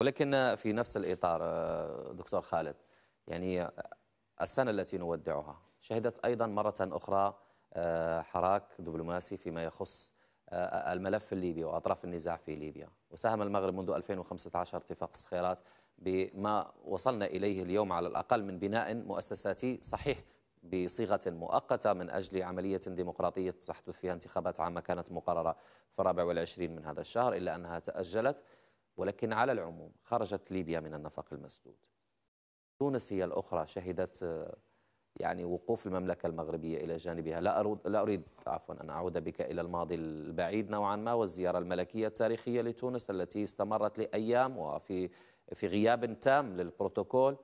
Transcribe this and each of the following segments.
ولكن في نفس الإطار آه، دكتور خالد يعني آه، السنة التي نودعها شهدت أيضا مرة أخرى آه، حراك دبلوماسي فيما يخص الملف الليبي وأطراف النزاع في ليبيا وساهم المغرب منذ 2015 اتفاق الصخيرات بما وصلنا إليه اليوم على الأقل من بناء مؤسساتي صحيح بصيغة مؤقتة من أجل عملية ديمقراطية تحدث فيها انتخابات عامة كانت مقررة في الرابع والعشرين من هذا الشهر إلا أنها تأجلت ولكن على العموم خرجت ليبيا من النفق المسدود تونس هي الأخرى شهدت آه، يعني وقوف المملكة المغربية إلى جانبها لا أرد لا أريد عفوا أن أعود بك إلى الماضي البعيد نوعا ما والزيارة الملكية التاريخية لتونس التي استمرت لأيام وفي في غياب تام للبروتوكول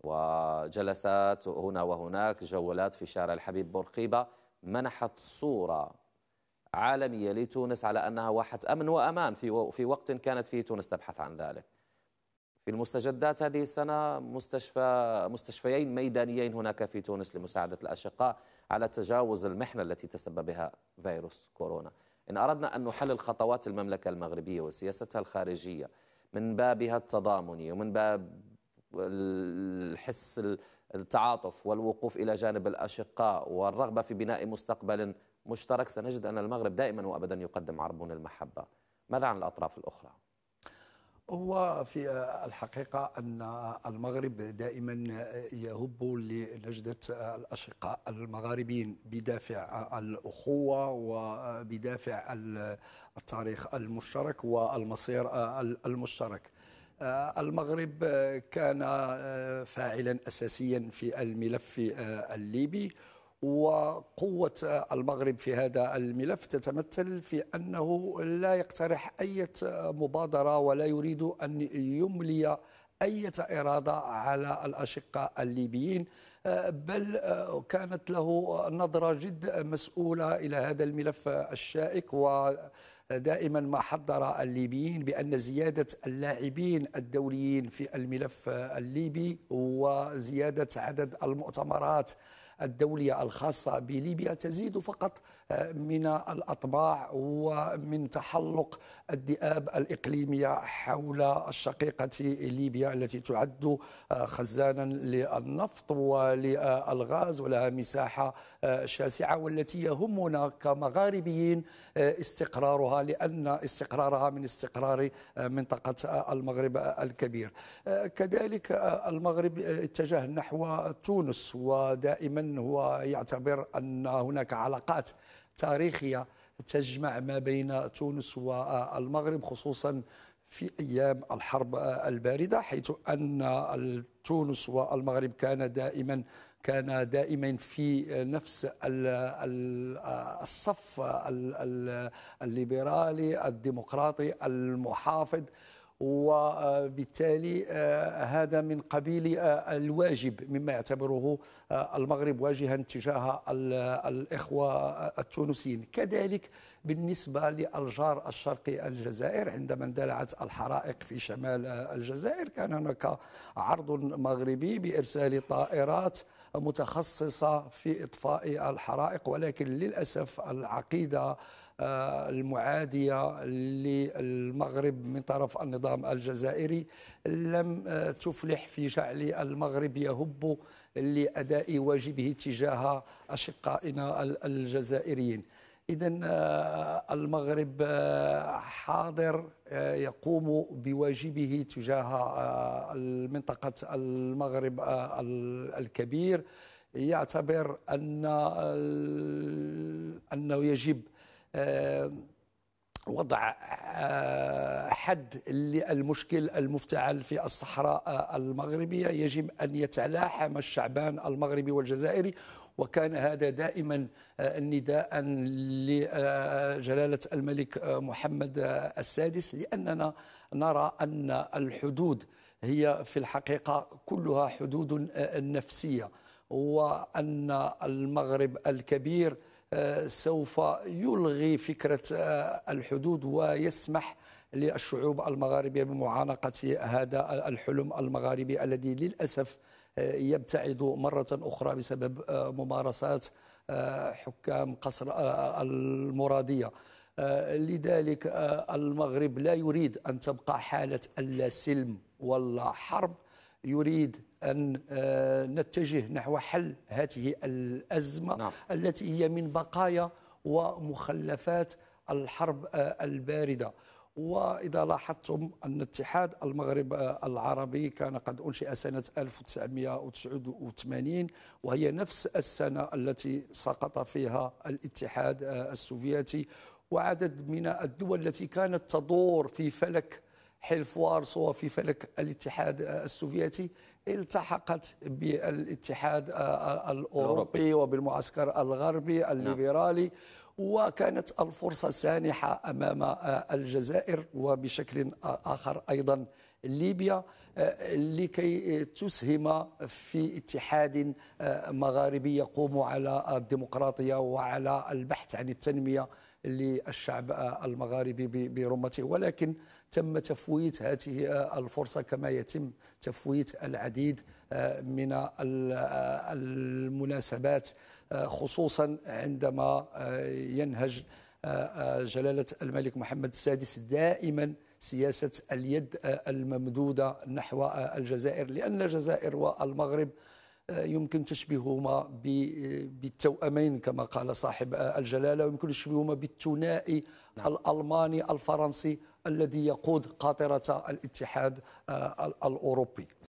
وجلسات هنا وهناك جولات في شارع الحبيب بورقيبة منحت صورة عالمية لتونس على أنها واحة أمن وأمان في, في وقت كانت فيه تونس تبحث عن ذلك في المستجدات هذه السنة مستشفى مستشفيين ميدانيين هناك في تونس لمساعدة الأشقاء على تجاوز المحنة التي تسبب بها فيروس كورونا إن أردنا أن نحلل خطوات المملكة المغربية وسياستها الخارجية من بابها التضامني ومن باب الحس التعاطف والوقوف إلى جانب الأشقاء والرغبة في بناء مستقبل مشترك سنجد أن المغرب دائما وأبدا يقدم عربون المحبة ماذا عن الأطراف الأخرى؟ هو في الحقيقة أن المغرب دائما يهب لنجدة الأشقاء المغاربين بدافع الأخوة وبدافع التاريخ المشترك والمصير المشترك المغرب كان فاعلا أساسيا في الملف الليبي وقوة المغرب في هذا الملف تتمثل في أنه لا يقترح أي مبادرة ولا يريد أن يملي أي إرادة على الأشقاء الليبيين بل كانت له نظرة جد مسؤولة إلى هذا الملف الشائك و دائما ما حضر الليبيين بان زياده اللاعبين الدوليين في الملف الليبي وزياده عدد المؤتمرات الدولية الخاصة بليبيا تزيد فقط من الأطباع ومن تحلق الذئاب الإقليمية حول الشقيقة ليبيا التي تعد آه، خزانا للنفط وللغاز ولها مساحة آه، شاسعة والتي يهمنا كمغاربيين آه، استقرارها لأن استقرارها من استقرار منطقة المغرب الكبير كذلك المغرب اتجه نحو تونس ودائما هو يعتبر أن هناك علاقات تاريخية تجمع ما بين تونس والمغرب خصوصا في أيام الحرب الباردة حيث أن تونس والمغرب كان دائما كان دائما في نفس الصف الليبرالي الديمقراطي المحافظ وبالتالي آه، هذا من قبيل آه، الواجب مما يعتبره آه، المغرب واجها تجاه الإخوة التونسيين كذلك بالنسبة للجار الشرقي الجزائر عندما اندلعت الحرائق في شمال الجزائر كان هناك عرض مغربي بإرسال طائرات متخصصة في إطفاء الحرائق ولكن للأسف العقيدة آه، المعادية للمغرب من طرف النظام الجزائري لم آه، تفلح في جعل المغرب يهب لأداء واجبه تجاه أشقائنا الجزائريين إذا آه، المغرب حاضر يقوم بواجبه تجاه منطقة المغرب الكبير يعتبر أن أنه يجب آه، وضع آه، حد للمشكل المفتعل في الصحراء آه، المغربية يجب أن يتلاحم الشعبان المغربي والجزائري وكان هذا دائما نداء لجلالة الملك محمد السادس لأننا نرى أن الحدود هي في الحقيقة كلها حدود نفسية وأن المغرب الكبير سوف يلغي فكرة آه، الحدود ويسمح للشعوب المغاربية بمعانقة هذا الحلم المغاربي الذي للأسف آه، يبتعد مرة أخرى بسبب آه، ممارسات حكام قصر المرادية لذلك المغرب لا يريد أن تبقى حالة اللا سلم ولا حرب يريد أن آه، نتجه نحو حل هذه الأزمة نعم. التي هي من بقايا ومخلفات الحرب آه، الباردة وإذا لاحظتم أن اتحاد المغرب آه، العربي كان قد أنشئ سنة 1989 وهي نفس السنة التي سقط فيها الاتحاد السوفيتي وعدد من الدول التي كانت تدور في فلك حلف وارسو في فلك الاتحاد السوفيتي التحقت بالاتحاد الأوروبي وبالمعسكر الغربي نعم. الليبرالي وكانت الفرصة سانحة أمام الجزائر وبشكل آخر أيضا ليبيا لكي تسهم في اتحاد مغاربي يقوم على الديمقراطية وعلى البحث عن التنمية للشعب المغاربي برمته ولكن تم تفويت هذه الفرصة كما يتم تفويت العديد من المناسبات خصوصا عندما ينهج جلالة الملك محمد السادس دائما سياسة اليد الممدودة نحو الجزائر لأن الجزائر والمغرب يمكن تشبيههما بالتوأمين كما قال صاحب الجلاله ويمكن تشبيههما بالثنائي نعم. الالماني الفرنسي الذي يقود قاطره الاتحاد الاوروبي